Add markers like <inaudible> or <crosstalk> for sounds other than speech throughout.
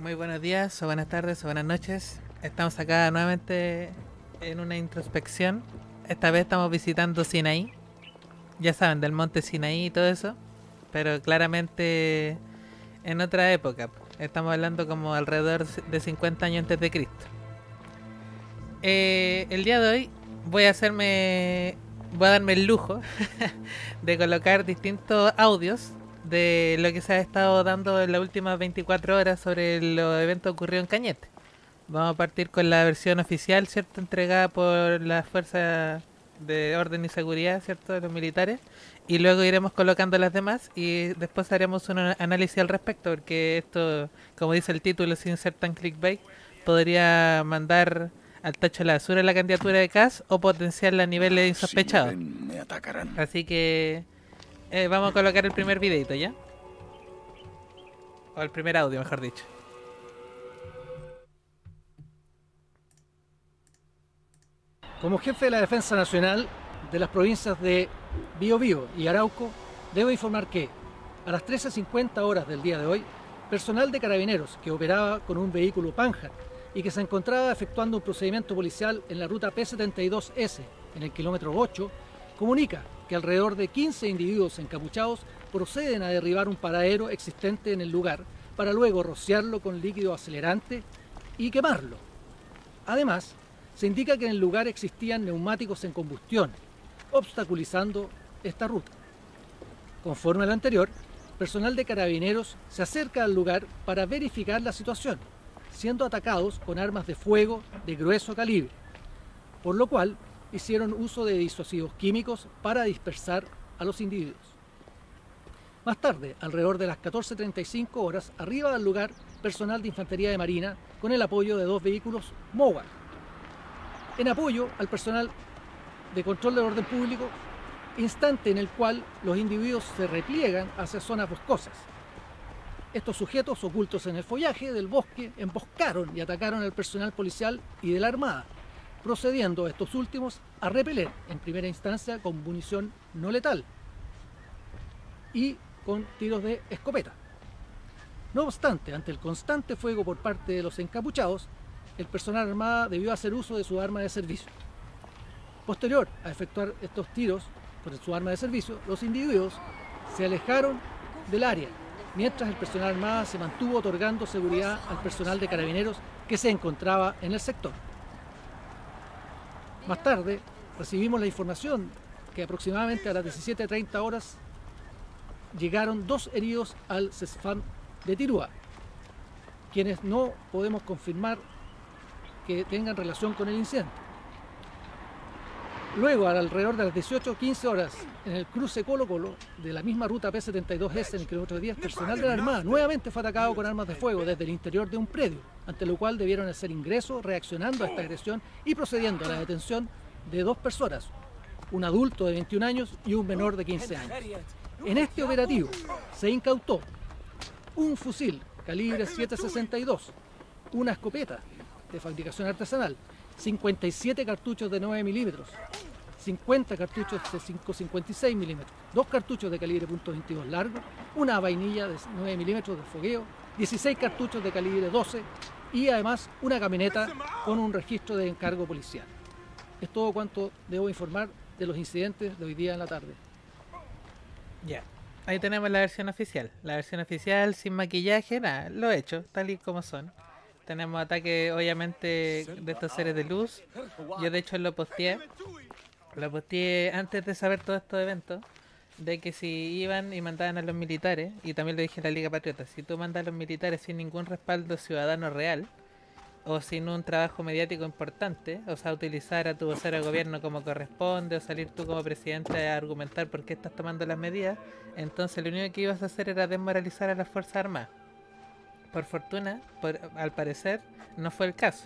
Muy buenos días, o buenas tardes, o buenas noches. Estamos acá nuevamente en una introspección. Esta vez estamos visitando Sinaí. Ya saben, del monte Sinaí y todo eso. Pero claramente en otra época. Estamos hablando como alrededor de 50 años antes de Cristo. Eh, el día de hoy voy a hacerme. Voy a darme el lujo <laughs> de colocar distintos audios de lo que se ha estado dando en las últimas 24 horas sobre los eventos ocurridos en Cañete. Vamos a partir con la versión oficial, ¿cierto? Entregada por las fuerzas de orden y seguridad, ¿cierto? De los militares. Y luego iremos colocando las demás y después haremos un análisis al respecto, porque esto, como dice el título, sin ser tan clickbait, podría mandar al tacho de la basura la candidatura de CAS o potenciarla a niveles ah, insospechados. Así que eh, vamos a colocar el primer videito, ¿ya? O el primer audio, mejor dicho. Como jefe de la Defensa Nacional de las provincias de Biobío y Arauco, debo informar que a las 13.50 horas del día de hoy, personal de carabineros que operaba con un vehículo Panja y que se encontraba efectuando un procedimiento policial en la ruta P72S, en el kilómetro 8, comunica que alrededor de 15 individuos encapuchados proceden a derribar un paradero existente en el lugar para luego rociarlo con líquido acelerante y quemarlo. Además, se indica que en el lugar existían neumáticos en combustión, obstaculizando esta ruta. Conforme al anterior, personal de carabineros se acerca al lugar para verificar la situación, siendo atacados con armas de fuego de grueso calibre, por lo cual hicieron uso de disuasivos químicos para dispersar a los individuos. Más tarde, alrededor de las 14.35 horas, arriba del lugar personal de Infantería de Marina con el apoyo de dos vehículos MOVA. en apoyo al personal de control del orden público, instante en el cual los individuos se repliegan hacia zonas boscosas. Estos sujetos, ocultos en el follaje del bosque, emboscaron y atacaron al personal policial y de la Armada, procediendo estos últimos a repeler en primera instancia con munición no letal y con tiros de escopeta. No obstante, ante el constante fuego por parte de los encapuchados, el personal armado debió hacer uso de su arma de servicio. Posterior a efectuar estos tiros con su arma de servicio, los individuos se alejaron del área, mientras el personal armado se mantuvo otorgando seguridad al personal de carabineros que se encontraba en el sector. Más tarde recibimos la información que aproximadamente a las 17.30 horas llegaron dos heridos al CESFAM de Tirúa, quienes no podemos confirmar que tengan relación con el incidente. Luego, alrededor de las 18-15 horas, en el cruce Colo-Colo, de la misma ruta P-72S en el que otros días personal de la Armada nuevamente fue atacado con armas de fuego desde el interior de un predio, ante lo cual debieron hacer ingreso reaccionando a esta agresión y procediendo a la detención de dos personas, un adulto de 21 años y un menor de 15 años. En este operativo se incautó un fusil calibre 762, una escopeta de fabricación artesanal, 57 cartuchos de 9 milímetros, 50 cartuchos de 556 56 milímetros, dos cartuchos de calibre .22 largo, una vainilla de 9 milímetros de fogueo, 16 cartuchos de calibre 12 y además una camioneta con un registro de encargo policial. Es todo cuanto debo informar de los incidentes de hoy día en la tarde. Ya, ahí tenemos la versión oficial. La versión oficial sin maquillaje, nada, lo he hecho, tal y como son. Tenemos ataque, obviamente, de estos seres de luz. Yo, de hecho, lo posteé. Lo posteé antes de saber todos estos eventos. De que si iban y mandaban a los militares, y también lo dije en la Liga Patriota, si tú mandas a los militares sin ningún respaldo ciudadano real, o sin un trabajo mediático importante, o sea, utilizar a tu vocero de gobierno como corresponde, o salir tú como presidente a argumentar por qué estás tomando las medidas, entonces lo único que ibas a hacer era desmoralizar a las Fuerzas Armadas. Por fortuna, al parecer, no fue el caso.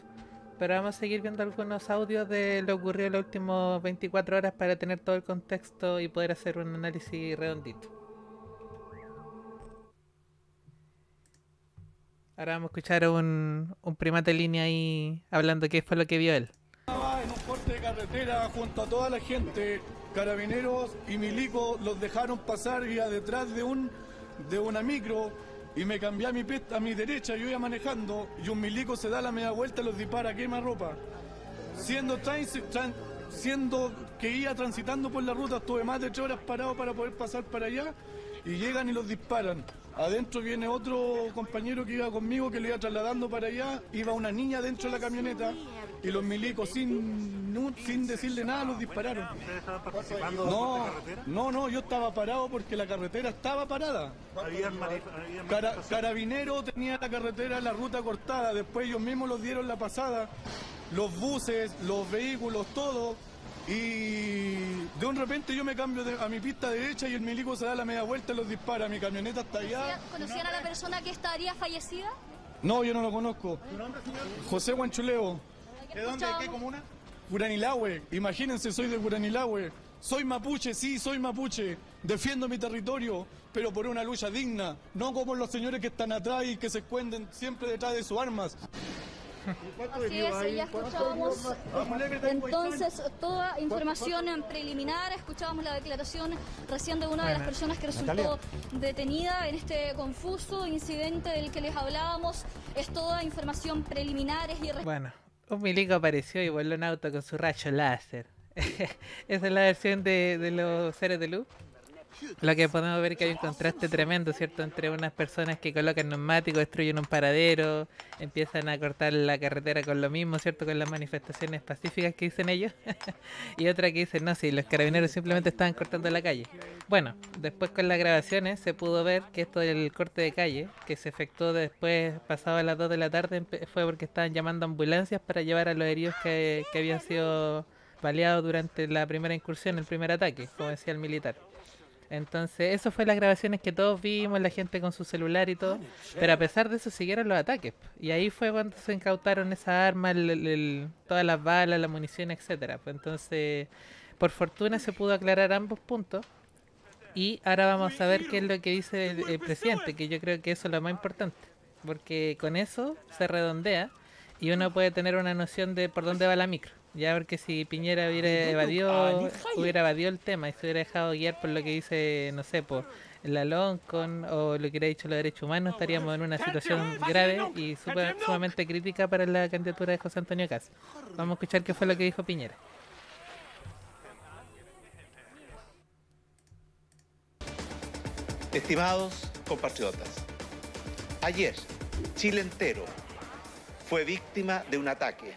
Pero vamos a seguir viendo algunos audios de lo ocurrido en las últimas 24 horas para tener todo el contexto y poder hacer un análisis redondito. Ahora vamos a escuchar a un, un primate línea ahí hablando qué fue lo que vio él. En un corte de carretera junto a toda la gente, carabineros y milicos los dejaron pasar y detrás de un de una micro y me cambié a mi a mi derecha, yo iba manejando y un milico se da la media vuelta y los dispara, quema ropa. Siendo, siendo que iba transitando por la ruta, estuve más de tres horas parado para poder pasar para allá y llegan y los disparan. Adentro viene otro compañero que iba conmigo que le iba trasladando para allá, iba una niña dentro de la camioneta y los milicos sin, sin decirle nada los dispararon. No, no, no, yo estaba parado porque la carretera estaba parada. carabinero tenía la carretera, la ruta cortada, después ellos mismos los dieron la pasada, los buses, los vehículos, todo. Y de un repente yo me cambio a mi pista derecha y el milico se da la media vuelta y los dispara. Mi camioneta está allá. ¿Conocían a la persona que estaría fallecida? No, yo no lo conozco. ¿Tu nombre, señor? José Guanchuleo. ¿De dónde? ¿Qué comuna? Curanilahue, imagínense, soy de Curanilahue. Soy mapuche, sí, soy mapuche. Defiendo mi territorio, pero por una lucha digna, no como los señores que están atrás y que se esconden siempre detrás de sus armas. Así es, ya escuchábamos entonces toda información preliminar, escuchábamos la declaración recién de una de las personas que resultó detenida en este confuso incidente del que les hablábamos, es toda información preliminar, y un milico apareció y voló un auto con su racho láser. <laughs> Esa es la versión de, de los seres de luz. Lo que podemos ver que hay un contraste tremendo, ¿cierto? Entre unas personas que colocan neumáticos, destruyen un paradero, empiezan a cortar la carretera con lo mismo, ¿cierto? Con las manifestaciones pacíficas que dicen ellos. <laughs> y otra que dicen, no, si los carabineros simplemente estaban cortando la calle. Bueno, después con las grabaciones se pudo ver que esto del corte de calle, que se efectuó después, pasado a las 2 de la tarde, fue porque estaban llamando ambulancias para llevar a los heridos que habían sido baleados durante la primera incursión, el primer ataque, como decía el militar. Entonces, eso fue las grabaciones que todos vimos, la gente con su celular y todo. Pero a pesar de eso, siguieron los ataques. Y ahí fue cuando se incautaron esas armas, todas las balas, la munición, etcétera. Pues entonces, por fortuna se pudo aclarar ambos puntos. Y ahora vamos a ver qué es lo que dice el presidente, que yo creo que eso es lo más importante. Porque con eso se redondea y uno puede tener una noción de por dónde va la micro. Ya porque si Piñera hubiera evadido, hubiera evadido el tema y se hubiera dejado guiar por lo que dice, no sé, por la LONCON o lo que hubiera dicho los derechos humanos, estaríamos en una situación grave y sumamente crítica para la candidatura de José Antonio Cas. Vamos a escuchar qué fue lo que dijo Piñera. Estimados compatriotas, ayer Chile entero fue víctima de un ataque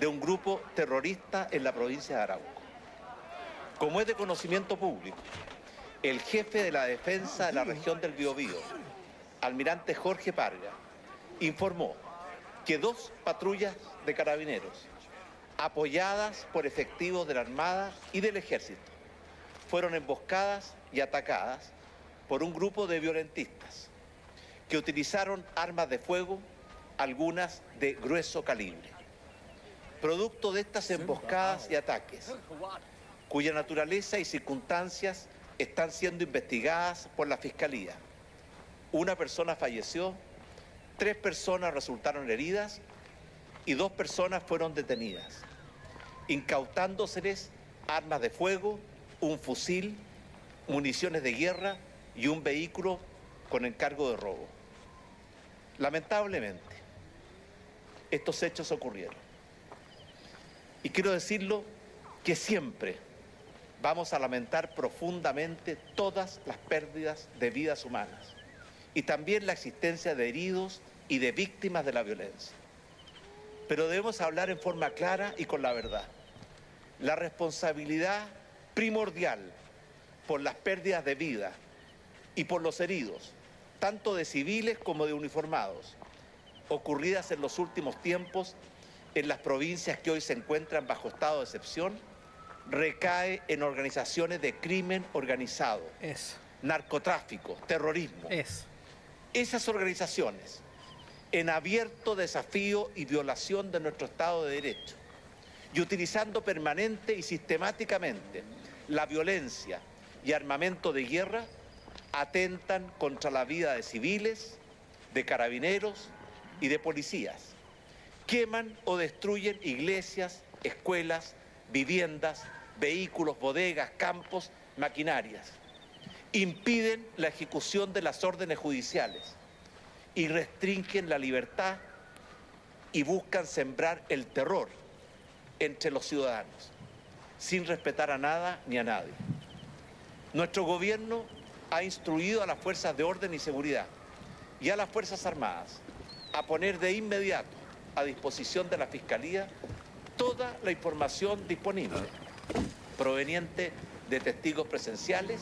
de un grupo terrorista en la provincia de Arauco. Como es de conocimiento público, el jefe de la defensa de la región del Biobío, almirante Jorge Parga, informó que dos patrullas de carabineros, apoyadas por efectivos de la Armada y del Ejército, fueron emboscadas y atacadas por un grupo de violentistas que utilizaron armas de fuego, algunas de grueso calibre producto de estas emboscadas y ataques, cuya naturaleza y circunstancias están siendo investigadas por la Fiscalía. Una persona falleció, tres personas resultaron heridas y dos personas fueron detenidas, incautándoseles armas de fuego, un fusil, municiones de guerra y un vehículo con encargo de robo. Lamentablemente, estos hechos ocurrieron y quiero decirlo que siempre vamos a lamentar profundamente todas las pérdidas de vidas humanas y también la existencia de heridos y de víctimas de la violencia. Pero debemos hablar en forma clara y con la verdad. La responsabilidad primordial por las pérdidas de vida y por los heridos, tanto de civiles como de uniformados, ocurridas en los últimos tiempos en las provincias que hoy se encuentran bajo estado de excepción recae en organizaciones de crimen organizado, narcotráfico, terrorismo. Esas organizaciones, en abierto desafío y violación de nuestro Estado de Derecho, y utilizando permanente y sistemáticamente la violencia y armamento de guerra, atentan contra la vida de civiles, de carabineros y de policías queman o destruyen iglesias, escuelas, viviendas, vehículos, bodegas, campos, maquinarias. Impiden la ejecución de las órdenes judiciales y restringen la libertad y buscan sembrar el terror entre los ciudadanos, sin respetar a nada ni a nadie. Nuestro gobierno ha instruido a las fuerzas de orden y seguridad y a las Fuerzas Armadas a poner de inmediato a disposición de la Fiscalía toda la información disponible, proveniente de testigos presenciales,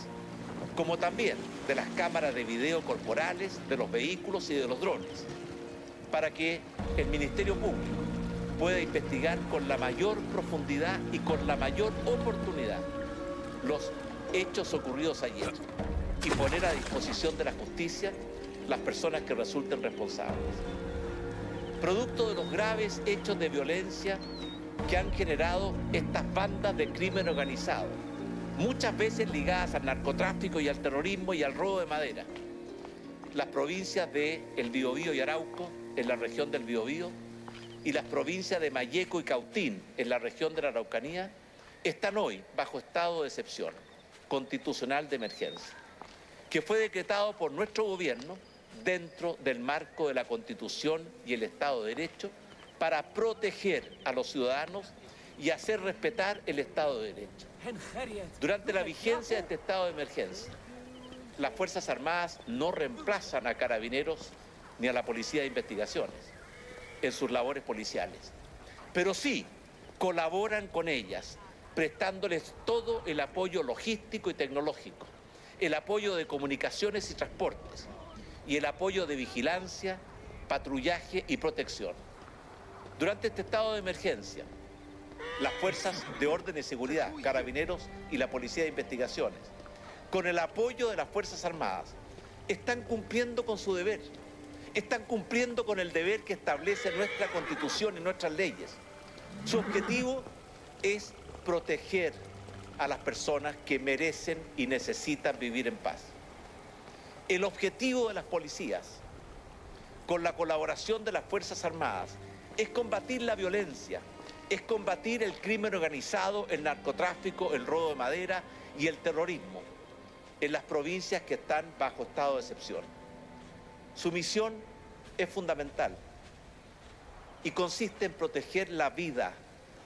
como también de las cámaras de video corporales, de los vehículos y de los drones, para que el Ministerio Público pueda investigar con la mayor profundidad y con la mayor oportunidad los hechos ocurridos ayer y poner a disposición de la justicia las personas que resulten responsables producto de los graves hechos de violencia que han generado estas bandas de crimen organizado, muchas veces ligadas al narcotráfico y al terrorismo y al robo de madera. Las provincias de El Biobío y Arauco, en la región del Biobío, y las provincias de Mayeco y Cautín, en la región de la Araucanía, están hoy bajo estado de excepción constitucional de emergencia, que fue decretado por nuestro gobierno dentro del marco de la Constitución y el Estado de Derecho para proteger a los ciudadanos y hacer respetar el Estado de Derecho. Durante la vigencia de este estado de emergencia, las Fuerzas Armadas no reemplazan a carabineros ni a la Policía de Investigaciones en sus labores policiales, pero sí colaboran con ellas, prestándoles todo el apoyo logístico y tecnológico, el apoyo de comunicaciones y transportes, y el apoyo de vigilancia, patrullaje y protección. Durante este estado de emergencia, las fuerzas de orden y seguridad, carabineros y la policía de investigaciones, con el apoyo de las Fuerzas Armadas, están cumpliendo con su deber, están cumpliendo con el deber que establece nuestra constitución y nuestras leyes. Su objetivo es proteger a las personas que merecen y necesitan vivir en paz. El objetivo de las policías, con la colaboración de las Fuerzas Armadas, es combatir la violencia, es combatir el crimen organizado, el narcotráfico, el robo de madera y el terrorismo en las provincias que están bajo estado de excepción. Su misión es fundamental y consiste en proteger la vida,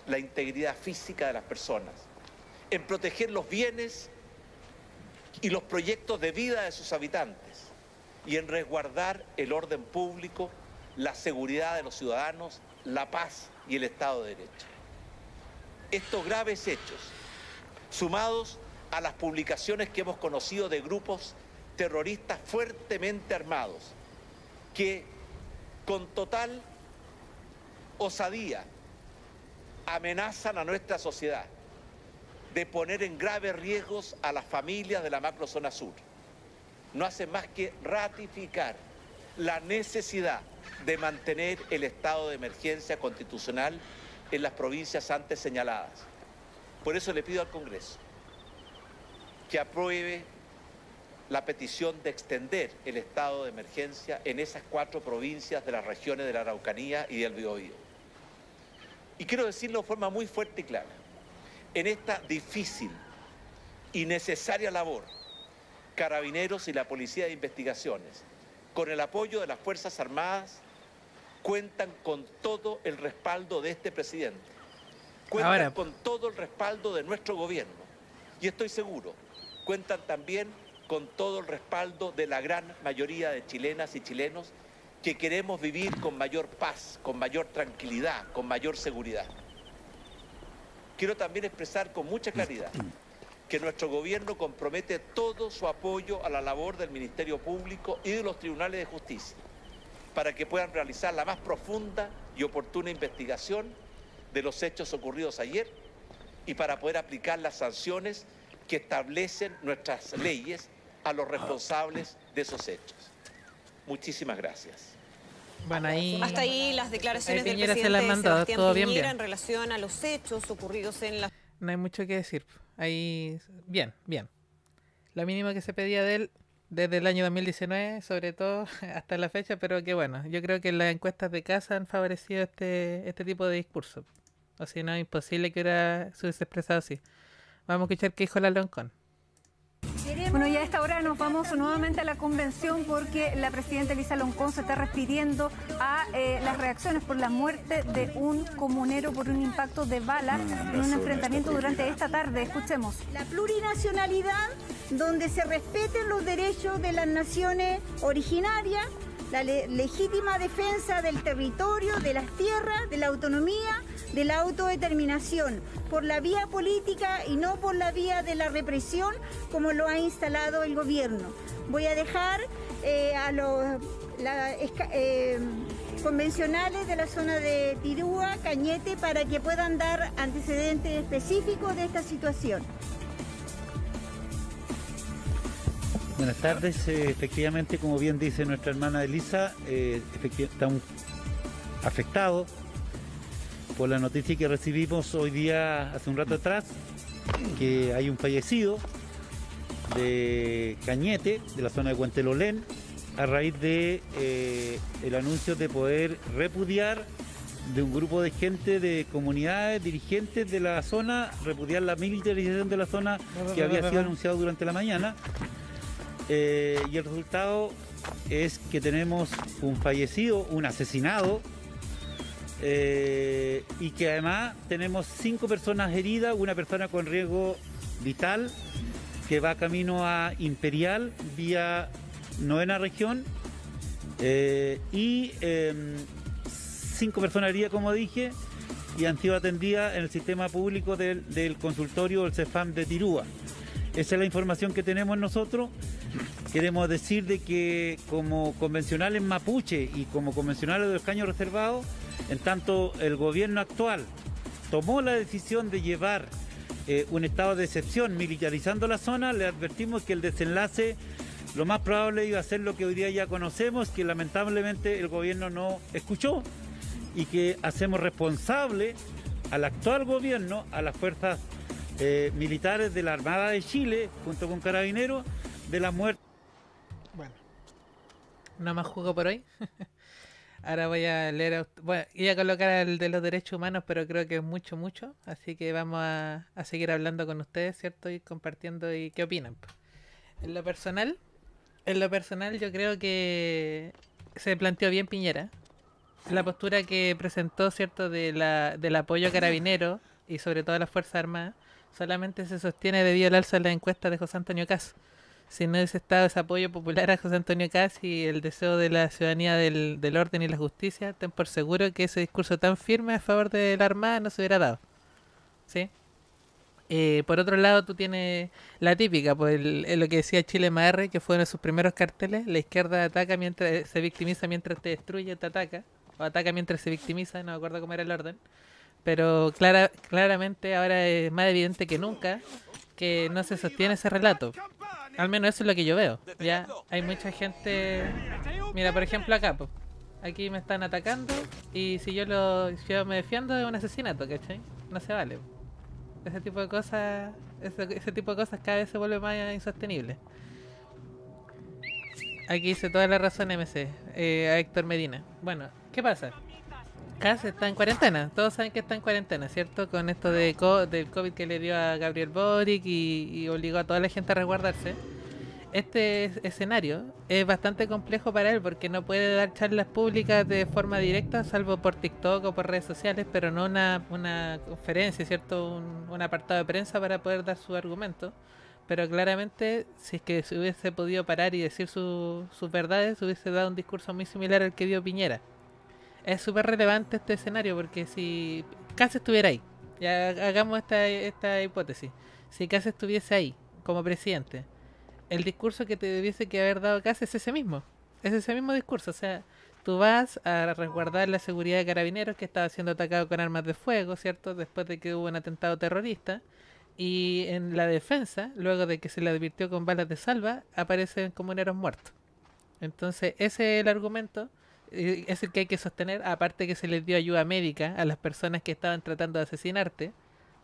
la integridad física de las personas, en proteger los bienes y los proyectos de vida de sus habitantes y en resguardar el orden público, la seguridad de los ciudadanos, la paz y el Estado de Derecho. Estos graves hechos, sumados a las publicaciones que hemos conocido de grupos terroristas fuertemente armados, que con total osadía amenazan a nuestra sociedad, de poner en graves riesgos a las familias de la macrozona sur. No hace más que ratificar la necesidad de mantener el estado de emergencia constitucional en las provincias antes señaladas. Por eso le pido al Congreso que apruebe la petición de extender el estado de emergencia en esas cuatro provincias de las regiones de la Araucanía y del Biobío. Y quiero decirlo de forma muy fuerte y clara. En esta difícil y necesaria labor, Carabineros y la Policía de Investigaciones, con el apoyo de las Fuerzas Armadas, cuentan con todo el respaldo de este presidente. Cuentan con todo el respaldo de nuestro gobierno. Y estoy seguro, cuentan también con todo el respaldo de la gran mayoría de chilenas y chilenos que queremos vivir con mayor paz, con mayor tranquilidad, con mayor seguridad. Quiero también expresar con mucha claridad que nuestro gobierno compromete todo su apoyo a la labor del Ministerio Público y de los tribunales de justicia para que puedan realizar la más profunda y oportuna investigación de los hechos ocurridos ayer y para poder aplicar las sanciones que establecen nuestras leyes a los ah. responsables de esos hechos. Muchísimas gracias. Van ahí. Hasta ahí las declaraciones del presidente en relación a los hechos ocurridos en la... No hay mucho que decir. Ahí, bien, bien. Lo mínimo que se pedía de él desde el año 2019, sobre todo <laughs> hasta la fecha, pero que bueno, yo creo que las encuestas de casa han favorecido este, este tipo de discurso. O si no, imposible que hubiera se hubiese expresado así. Vamos a escuchar qué dijo la Loncón. Bueno, ya a esta hora nos vamos nuevamente a la convención porque la presidenta Elisa Loncón se está refiriendo a eh, las reacciones por la muerte de un comunero por un impacto de balas mm, en un enfrentamiento durante esta tarde. Escuchemos. La plurinacionalidad donde se respeten los derechos de las naciones originarias la legítima defensa del territorio, de las tierras, de la autonomía, de la autodeterminación, por la vía política y no por la vía de la represión como lo ha instalado el gobierno. Voy a dejar eh, a los eh, convencionales de la zona de Tirúa, Cañete, para que puedan dar antecedentes específicos de esta situación. Buenas tardes. Eh, efectivamente, como bien dice nuestra hermana Elisa, eh, estamos afectados por la noticia que recibimos hoy día, hace un rato atrás, que hay un fallecido de Cañete, de la zona de Guantelolén, a raíz de eh, el anuncio de poder repudiar de un grupo de gente, de comunidades, dirigentes de la zona, repudiar la militarización de la zona que había sido anunciado durante la mañana eh, y el resultado es que tenemos un fallecido, un asesinado, eh, y que además tenemos cinco personas heridas, una persona con riesgo vital que va camino a Imperial vía novena región eh, y em, cinco personas heridas, como dije, y han sido atendidas en el sistema público del, del consultorio del CEFAM de Tirúa. Esa es la información que tenemos nosotros. Queremos decir de que como convencionales mapuche y como convencionales del caño reservado, en tanto el gobierno actual tomó la decisión de llevar eh, un estado de excepción militarizando la zona, le advertimos que el desenlace lo más probable iba a ser lo que hoy día ya conocemos, que lamentablemente el gobierno no escuchó y que hacemos responsable al actual gobierno, a las fuerzas eh, militares de la Armada de Chile, junto con Carabineros, de la muerte no más jugo por hoy. <laughs> Ahora voy a leer. A, bueno, iba a colocar el de los derechos humanos, pero creo que es mucho, mucho. Así que vamos a, seguir hablando con ustedes, ¿cierto? Y compartiendo y qué opinan. En lo personal, en lo personal, yo creo que se planteó bien Piñera. La postura que presentó, ¿cierto? De la, del apoyo carabinero y sobre todo a las Fuerzas Armadas, solamente se sostiene debido al alza de la encuesta de José Antonio Caso si no hubiese estado ese apoyo popular a José Antonio Caz y el deseo de la ciudadanía del, orden y la justicia, ten por seguro que ese discurso tan firme a favor de la Armada no se hubiera dado. ¿Sí? Eh, por otro lado, tú tienes la típica, pues lo que decía Chile MR, que fue uno de sus primeros carteles, la izquierda ataca mientras se victimiza, mientras te destruye, te ataca, o ataca mientras se victimiza, no me acuerdo cómo era el orden, pero clara, claramente ahora es más evidente que nunca que no se sostiene ese relato. Al menos eso es lo que yo veo. Ya hay mucha gente. Mira, por ejemplo, acá. Aquí me están atacando y si yo lo yo me defiendo es un asesinato, ¿cachai? No se vale. Ese tipo de cosas, ese, tipo de cosas cada vez se vuelve más insostenible. Aquí hice toda la razón MC, eh, a Héctor Medina. Bueno, ¿qué pasa? Casi está en cuarentena, todos saben que está en cuarentena, ¿cierto? Con esto de del COVID que le dio a Gabriel Boric y, obligó a toda la gente a resguardarse. Este escenario es bastante complejo para él porque no puede dar charlas públicas de forma directa, salvo por TikTok o por redes sociales, pero no una, conferencia, ¿cierto? Un, apartado de prensa para poder dar su argumento pero claramente si es que se hubiese podido parar y decir sus verdades, hubiese dado un discurso muy similar al que dio Piñera es súper relevante este escenario porque si Cass estuviera ahí, ya hagamos esta, hipótesis, si Cass estuviese ahí como presidente, el discurso que te debiese que haber dado Cass es ese mismo, es ese mismo discurso, o sea, tú vas a resguardar la seguridad de carabineros que estaba siendo atacado con armas de fuego, ¿cierto? Después de que hubo un atentado terrorista. Y en la defensa, luego de que se le advirtió con balas de salva, aparecen comuneros muertos. Entonces, ese es el argumento eh, es el que hay que sostener, aparte que se les dio ayuda médica a las personas que estaban tratando de asesinarte,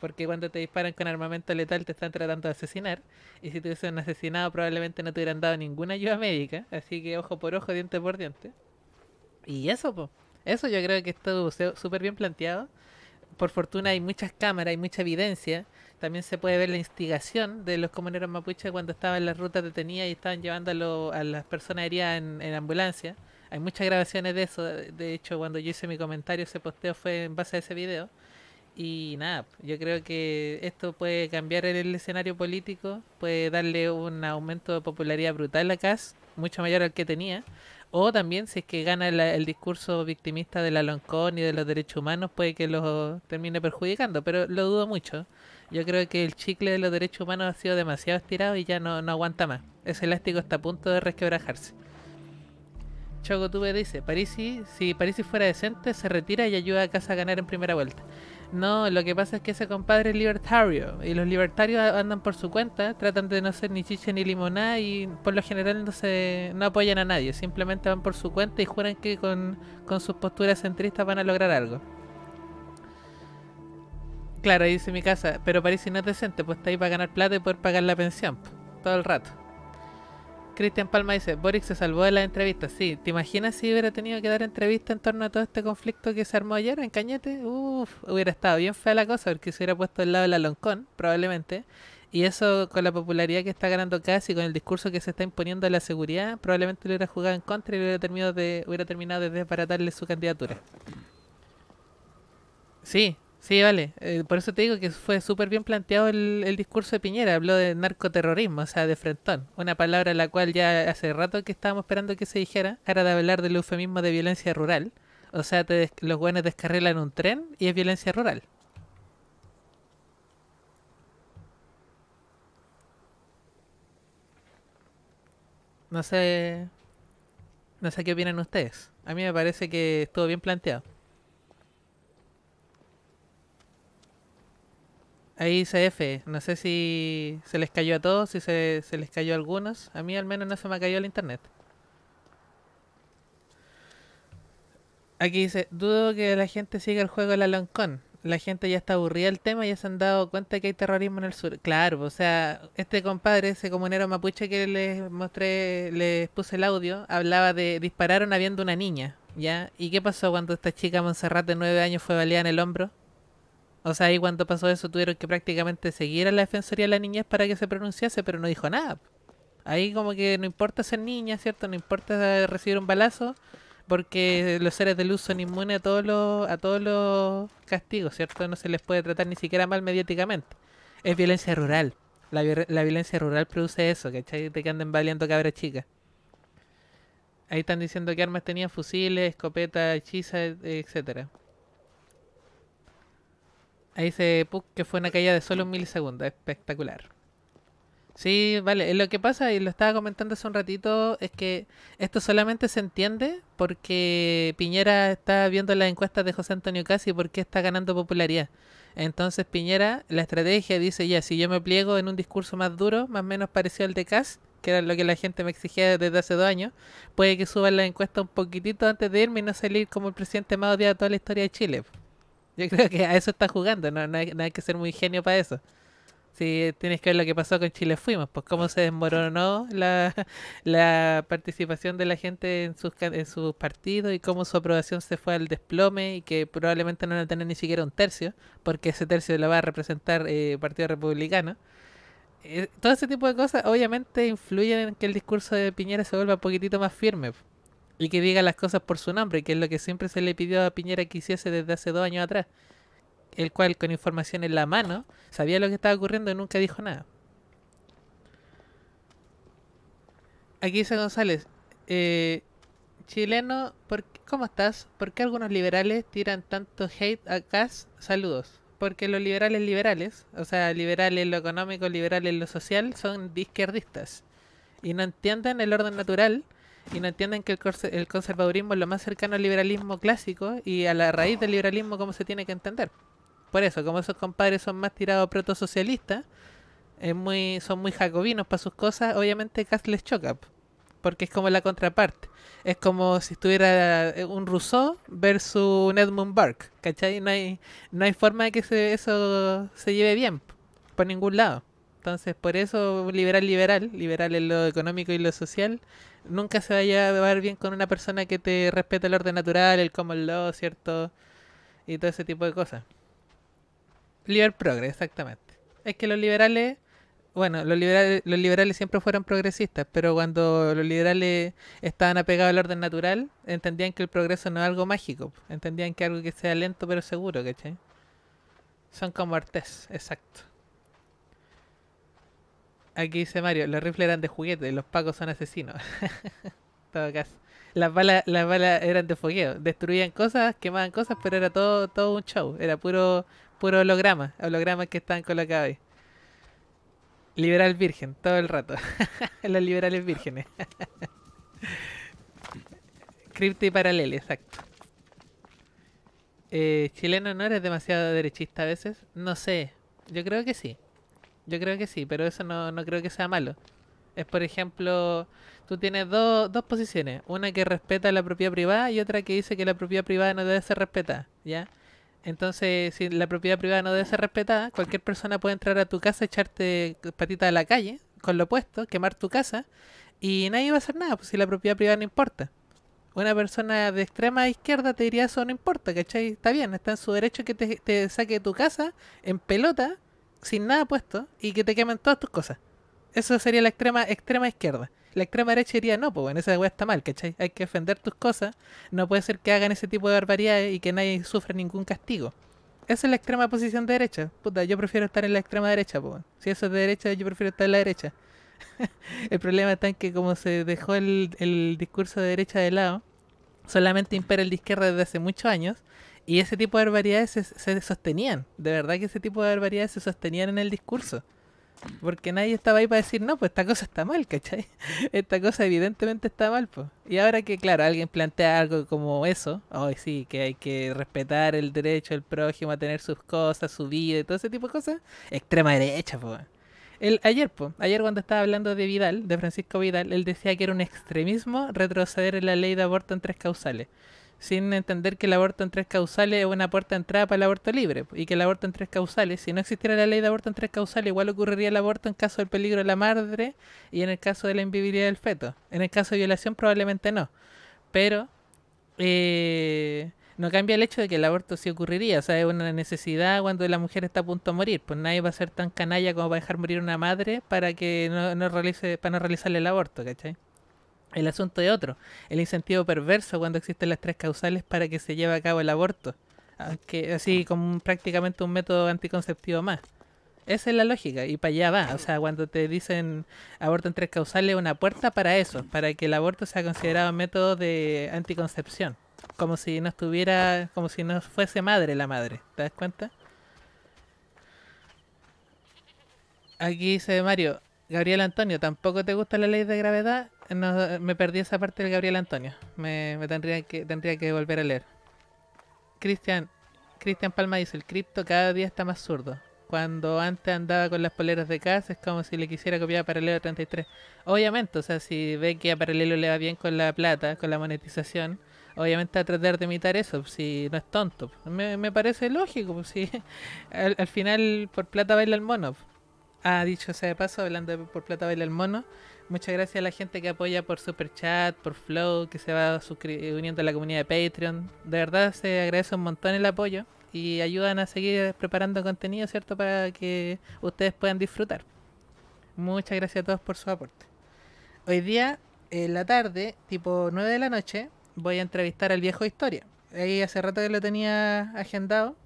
porque cuando te disparan con armamento letal te están tratando de asesinar, y si te hubiesen asesinado probablemente no te hubieran dado ninguna ayuda médica, así que ojo por ojo, diente por diente. Y eso, eso yo creo que estuvo súper bien planteado. Por fortuna hay muchas cámaras, hay mucha evidencia. También se puede ver la instigación de los comuneros mapuches cuando estaban en las rutas detenidas y estaban llevando a, las personas heridas en ambulancia hay muchas grabaciones de eso. De hecho, cuando yo hice mi comentario, ese posteo fue en base a ese video. Y nada, yo creo que esto puede cambiar el escenario político, puede darle un aumento de popularidad brutal a casa, mucho mayor al que tenía. O también, si es que gana el, discurso victimista de la Loncón y de los derechos humanos, puede que lo termine perjudicando, pero lo dudo mucho. Yo creo que el chicle de los derechos humanos ha sido demasiado estirado y ya no, no aguanta más. Ese elástico está a punto de resquebrajarse. Choco Tube dice, Parisi, si Parisi fuera decente, se retira y ayuda a casa a ganar en primera vuelta. No, lo que pasa es que ese compadre es libertario y los libertarios andan por su cuenta, tratan de no ser ni chiche ni limonada y por lo general no se no apoyan a nadie, simplemente van por su cuenta y juran que con, sus posturas centristas van a lograr algo. Claro, ahí dice mi casa, pero Parisi no es decente, pues está ahí para ganar plata y poder pagar la pensión, todo el rato. Cristian Palma dice, Boric se salvó de las entrevistas. Sí, ¿te imaginas si hubiera tenido que dar entrevista en torno a todo este conflicto que se armó ayer en Cañete? Uf, hubiera estado bien fea la cosa porque se hubiera puesto al lado de la probablemente. Y eso con la popularidad que está ganando casi, con el discurso que se está imponiendo a la seguridad, probablemente le hubiera jugado en contra y hubiera terminado de, hubiera terminado de desbaratarle su candidatura. Sí, Sí, vale. Eh, por eso te digo que fue súper bien planteado el, discurso de Piñera. Habló de narcoterrorismo, o sea, de frentón. Una palabra la cual ya hace rato que estábamos esperando que se dijera. Era de hablar del eufemismo de violencia rural. O sea, te los buenos descarrilan un tren y es violencia rural. No sé. No sé qué opinan ustedes. A mí me parece que estuvo bien planteado. Ahí CF, no sé si se les cayó a todos, si se, les cayó a algunos. A mí al menos no se me cayó el internet. Aquí dice, dudo que la gente siga el juego de la Loncón. La gente ya está aburrida del tema, ya se han dado cuenta que hay terrorismo en el sur. Claro, o sea, este compadre, ese comunero mapuche que les mostré, les puse el audio, hablaba de dispararon habiendo una niña, ¿ya? ¿Y qué pasó cuando esta chica Monserrat de nueve años fue baleada en el hombro? O sea, ahí cuando pasó eso tuvieron que prácticamente seguir a la Defensoría de la Niñez para que se pronunciase, pero no dijo nada. Ahí como que no importa ser niña, ¿cierto? No importa recibir un balazo, porque los seres de luz son inmunes a todos los, a todos los castigos, ¿cierto? No se les puede tratar ni siquiera mal mediáticamente. Es violencia rural. La, la violencia rural produce eso, ¿cachai? De que anden baleando cabras chicas. Ahí están diciendo que armas tenían fusiles, escopetas, hechizas, etcétera. Ahí se puk que fue una caída de solo un milisegundo. Espectacular. Sí, vale. Eh, lo que pasa, y lo estaba comentando hace un ratito, es que esto solamente se entiende porque Piñera está viendo las encuestas de José Antonio Casi porque está ganando popularidad. Entonces Piñera, la estrategia dice ya, si yo me pliego en un discurso más duro, más o menos parecido al de Cas, que era lo que la gente me exigía desde hace dos años, puede que suba la encuesta un poquitito antes de irme y no salir como el presidente más odiado de toda la historia de Chile. Yo creo que a eso está jugando, no, no, hay, que ser muy genio para eso. Si tienes que ver lo que pasó con Chile Fuimos, pues cómo se desmoronó la, la participación de la gente en sus, en sus partidos y cómo su aprobación se fue al desplome y que probablemente no van a tener ni siquiera un tercio, porque ese tercio lo va a representar el eh, Partido Republicano. Eh, todo ese tipo de cosas obviamente influyen en que el discurso de Piñera se vuelva un poquitito más firme y que diga las cosas por su nombre, que es lo que siempre se le pidió a Piñera que hiciese desde hace dos años atrás, el cual con información en la mano sabía lo que estaba ocurriendo y nunca dijo nada. Aquí dice González, eh, chileno, ¿por ¿cómo estás? ¿Por qué algunos liberales tiran tanto hate a Cas? Saludos. Porque los liberales liberales, o sea, liberales en lo económico, liberales en lo social, son izquierdistas y no entienden el orden natural y no entienden que el, conservadurismo es lo más cercano al liberalismo clásico y a la raíz del liberalismo como se tiene que entender. Por eso, como esos compadres son más tirados protosocialistas, es muy, son muy jacobinos para sus cosas, obviamente castles les choca, porque es como la contraparte. Es como si estuviera eh, un Rousseau versus un Edmund Burke, ¿cachai? No hay, no hay forma de que eso se lleve bien, por ningún lado. Entonces, por eso liberal, liberal, liberal en lo económico y lo social, nunca se vaya a llevar bien con una persona que te respeta el orden natural, el common law, ¿cierto? Y todo ese tipo de cosas. Liber progre, exactamente. Es que los liberales, bueno, los liberales, los liberales siempre fueron progresistas, pero cuando los liberales estaban apegados al orden natural, entendían que el progreso no es algo mágico, entendían que es algo que sea lento pero seguro, ¿cachai? Son como artes, exacto. Aquí dice Mario, los rifles eran de juguete, los pacos son asesinos. <laughs> todo Las balas, las balas eran de fogueo, destruían cosas, quemaban cosas, pero era todo, todo un show, era puro, puro holograma, hologramas que están colocados ahí. Liberal virgen, todo el rato. <laughs> los liberales vírgenes. <laughs> Cripto y paralelo, exacto. Eh, ¿Chileno no eres demasiado derechista a veces? No sé, yo creo que sí. Yo creo que sí, pero eso no, creo que sea malo. Es, por ejemplo, tú tienes dos posiciones. Una que respeta la propiedad privada y otra que dice que la propiedad privada no debe ser respetada, ¿ya? Entonces, si la propiedad privada no debe ser respetada, cualquier persona puede entrar a tu casa, echarte patita a la calle, con lo opuesto, quemar tu casa, y nadie va a hacer nada, pues si la propiedad privada no importa. Una persona de extrema izquierda te diría eso no importa, ¿cachai? Está bien, está en su derecho que te, te saque de tu casa en pelota sin nada puesto y que te quemen todas tus cosas. Eso sería la extrema, extrema izquierda. La extrema derecha diría, no, pues en esa weá está mal, ¿cachai? Hay que defender tus cosas, no puede ser que hagan ese tipo de barbaridades y que nadie sufra ningún castigo. Esa es la extrema posición de derecha. Puta, yo prefiero estar en la extrema derecha, pues. Si eso es de derecha, yo prefiero estar en la derecha. <laughs> el problema está en que como se dejó el, el discurso de derecha de lado, solamente impera el de izquierda desde hace muchos años, y ese tipo de barbaridades se, sostenían. De verdad que ese tipo de barbaridades se sostenían en el discurso. Porque nadie estaba ahí para decir, no, pues esta cosa está mal, ¿cachai? <laughs> Esta cosa evidentemente está mal, pues. Y ahora que, claro, alguien plantea algo como eso, hoy sí, que hay que respetar el derecho del prójimo a tener sus cosas, su vida y todo ese tipo de cosas, extrema derecha, pues. ayer, pues, ayer cuando estaba hablando de Vidal, de Francisco Vidal, él decía que era un extremismo retroceder en la ley de aborto en tres causales sin entender que el aborto en tres causales es una puerta de entrada para el aborto libre y que el aborto en tres causales, si no existiera la ley de aborto en tres causales, igual ocurriría el aborto en caso del peligro de la madre y en el caso de la invivibilidad del feto. En el caso de violación probablemente no, pero eh, no cambia el hecho de que el aborto sí ocurriría, o sea, es una necesidad cuando la mujer está a punto de morir, pues nadie va a ser tan canalla como para dejar morir una madre para que no, no realice, para no realizarle el aborto, ¿cachai? El asunto de otro, el incentivo perverso cuando existen las tres causales para que se lleve a cabo el aborto, aunque así ah. como prácticamente un método anticonceptivo más. Esa es la lógica y para allá va. O sea, cuando te dicen aborto en tres causales, una puerta para eso, para que el aborto sea considerado método de anticoncepción. Como si no estuviera, como si no fuese madre la madre. ¿Te das cuenta? Aquí dice Mario, Gabriel Antonio, ¿tampoco te gusta la ley de gravedad? No, me perdí esa parte del Gabriel Antonio. Me, tendría, que, tendría que volver a leer. Cristian Cristian Palma dice, el cripto cada día está más zurdo. Cuando antes andaba con las poleras de casa es como si le quisiera copiar a Paralelo 33. Obviamente, o sea, si ve que a Paralelo le va bien con la plata, con la monetización, obviamente a tratar de imitar eso, si no es tonto. Me, parece lógico, pues, si <laughs> al, al, final por plata baila el mono. Pues. Ah, dicho sea de paso, hablando por plata baila el mono. Muchas gracias a la gente que apoya por Super Chat, por Flow, que se va uniendo a la comunidad de Patreon. De verdad se agradece un montón el apoyo y ayudan a seguir preparando contenido, ¿cierto? Para que ustedes puedan disfrutar. Muchas gracias a todos por su aporte. Hoy día, en la tarde, tipo 9 de la noche, voy a entrevistar al viejo Historia. Ahí hace rato que lo tenía agendado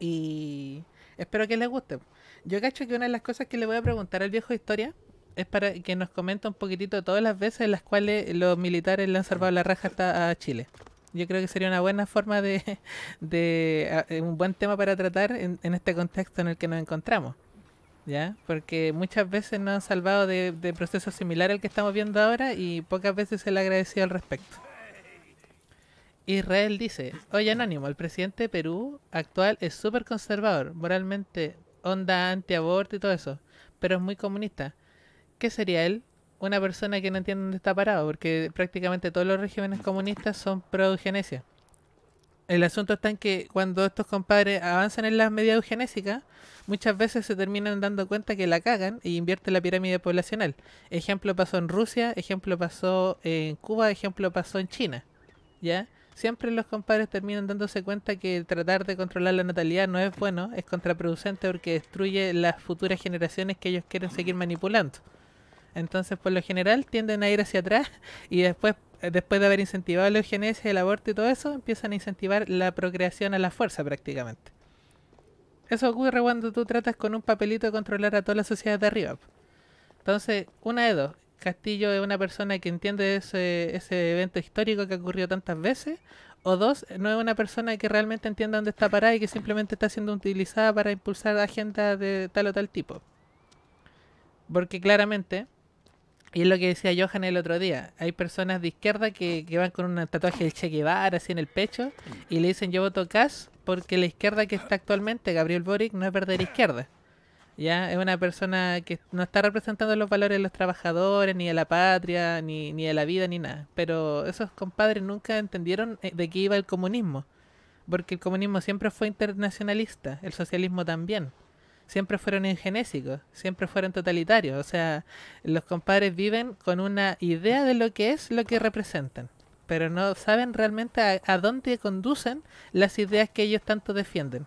y espero que les guste. Yo cacho que una de las cosas que le voy a preguntar al viejo de historia es para que nos comente un poquitito todas las veces en las cuales los militares le han salvado la raja hasta a Chile. Yo creo que sería una buena forma de, <laughs> ah, eh, un buen tema para tratar en, este contexto en el que nos encontramos. ¿Ya? Porque muchas veces nos han salvado de, de procesos similares al que estamos viendo ahora y pocas veces se le ha agradecido al respecto. Israel dice, oye Anónimo, el presidente de Perú actual es súper conservador, moralmente onda antiaborto y todo eso, pero es muy comunista. ¿Qué sería él? Una persona que no entiende dónde está parado, porque prácticamente todos los regímenes comunistas son pro eugenesia. El asunto está en que cuando estos compadres avanzan en las medidas eugenésicas, muchas veces se terminan dando cuenta que la cagan y invierten la pirámide poblacional. Ejemplo pasó en Rusia, ejemplo pasó en Cuba, ejemplo pasó en China. ¿Ya? siempre los compadres terminan dándose cuenta que tratar de controlar la natalidad no es bueno, es contraproducente porque destruye las futuras generaciones que ellos quieren seguir manipulando. Entonces, por lo general, tienden a ir hacia atrás <laughs> y después, eh, después de haber incentivado la eugenesia, el aborto y todo eso, empiezan a incentivar la procreación a la fuerza prácticamente. Eso ocurre cuando tú tratas con un papelito de controlar a toda la sociedad de arriba. Entonces, una de dos, Castillo es una persona que entiende ese, ese evento histórico que ha ocurrido tantas veces, o dos, no es una persona que realmente entienda dónde está parada y que simplemente está siendo utilizada para impulsar agendas de tal o tal tipo. Porque claramente, y es lo que decía Johan el otro día, hay personas de izquierda que, van con un tatuaje de Che Guevara así en el pecho y le dicen yo voto Cas porque la izquierda que está actualmente, Gabriel Boric, no es perder izquierda. ¿ya? Es una persona que no está representando los valores de los trabajadores, ni de la patria, ni, ni de la vida, ni nada. Pero esos compadres nunca entendieron eh, de qué iba el comunismo. Porque el comunismo siempre fue internacionalista, el socialismo también. Siempre fueron ingenésicos, siempre fueron totalitarios. O sea, los compadres viven con una idea de lo que es lo que representan. Pero no saben realmente a dónde conducen las ideas que ellos tanto defienden.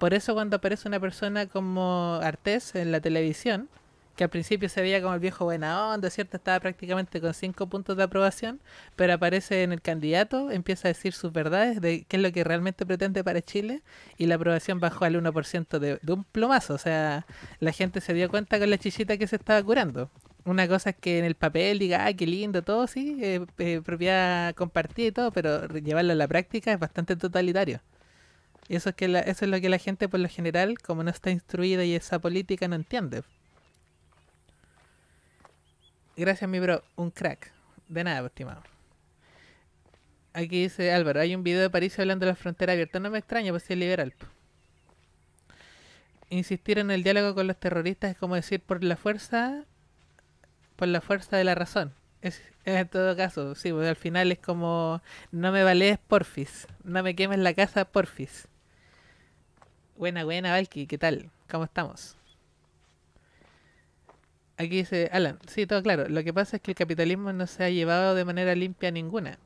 Por eso cuando aparece una persona como Artés en la televisión, que al principio se veía como el viejo buena onda, ¿cierto? Estaba prácticamente con cinco puntos de aprobación, pero aparece en el candidato, empieza a decir sus verdades de qué es lo que realmente pretende para Chile y la aprobación bajó al 1% de, de un plomazo. O sea, la gente se dio cuenta con la chichita que se estaba curando. Una cosa es que en el papel diga, ah, qué lindo, todo, sí, eh, eh, propiedad compartida y todo, pero llevarlo a la práctica es bastante totalitario. Eso es, que eso es lo que la gente por lo general, como no está instruida y esa política, no entiende. Gracias, mi bro. Un crack. De nada, estimado. Aquí dice Álvaro, hay un video de París hablando de la frontera abierta. No me extraña, pues es liberal. Insistir en el diálogo con los terroristas es como decir por la fuerza, por la fuerza de la razón. en todo caso, sí, porque al final es como no me vales porfis, no me quemes la casa porfis. Buena, buena, Valky, ¿qué tal? ¿Cómo estamos? Aquí dice Alan, sí, todo claro. Lo que pasa es que el capitalismo no se ha llevado de manera limpia ninguna.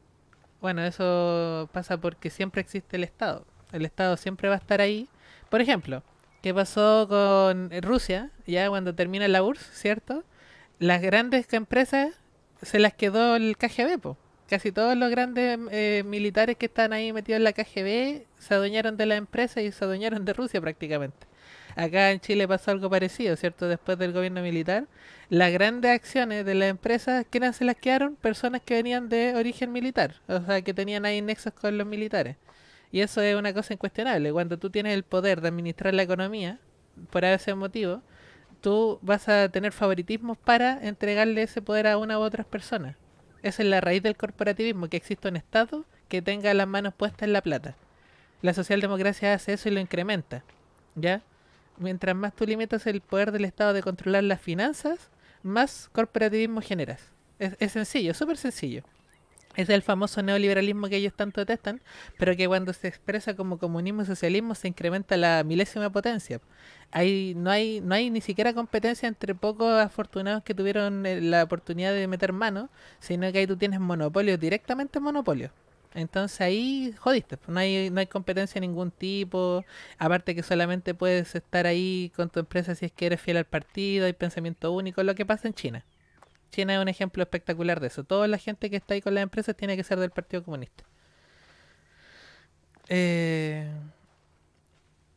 Bueno, eso pasa porque siempre existe el Estado. El Estado siempre va a estar ahí. Por ejemplo, ¿qué pasó con Rusia? Ya cuando termina la URSS, ¿cierto? Las grandes empresas se las quedó el KGB, casi todos los grandes em, eh, militares que están ahí metidos en la KGB se adueñaron de la empresa y se adueñaron de Rusia prácticamente. Acá en Chile pasó algo parecido, ¿cierto? Después del gobierno militar, las grandes acciones de las empresas, ¿quiénes se las quedaron? Personas que venían de origen militar, o sea, que tenían ahí nexos con los militares. Y eso es una cosa incuestionable. Cuando tú tienes el poder de administrar la economía, por ese motivo, tú vas a tener favoritismos para entregarle ese poder a una u otras personas. Esa es la raíz del corporativismo, que existe un Estado que tenga las manos puestas en la plata. La socialdemocracia hace eso y lo incrementa, ¿ya? Mientras más tú limitas el poder del Estado de controlar las finanzas, más corporativismo generas. Es, es sencillo, súper sencillo es el famoso neoliberalismo que ellos tanto detestan, pero que cuando se expresa como comunismo y socialismo se incrementa la milésima potencia. Hay, no, hay, no hay ni siquiera competencia entre pocos afortunados que tuvieron eh, la oportunidad de meter mano, sino que ahí tú tienes monopolio, directamente monopolio. Entonces ahí jodiste, pues, no hay, no hay competencia de ningún tipo, aparte que solamente puedes estar ahí con tu empresa si es que eres fiel al partido, hay pensamiento único, lo que pasa en China. China es un ejemplo espectacular de eso. Toda la gente que está ahí con las empresas tiene que ser del Partido Comunista. Eh,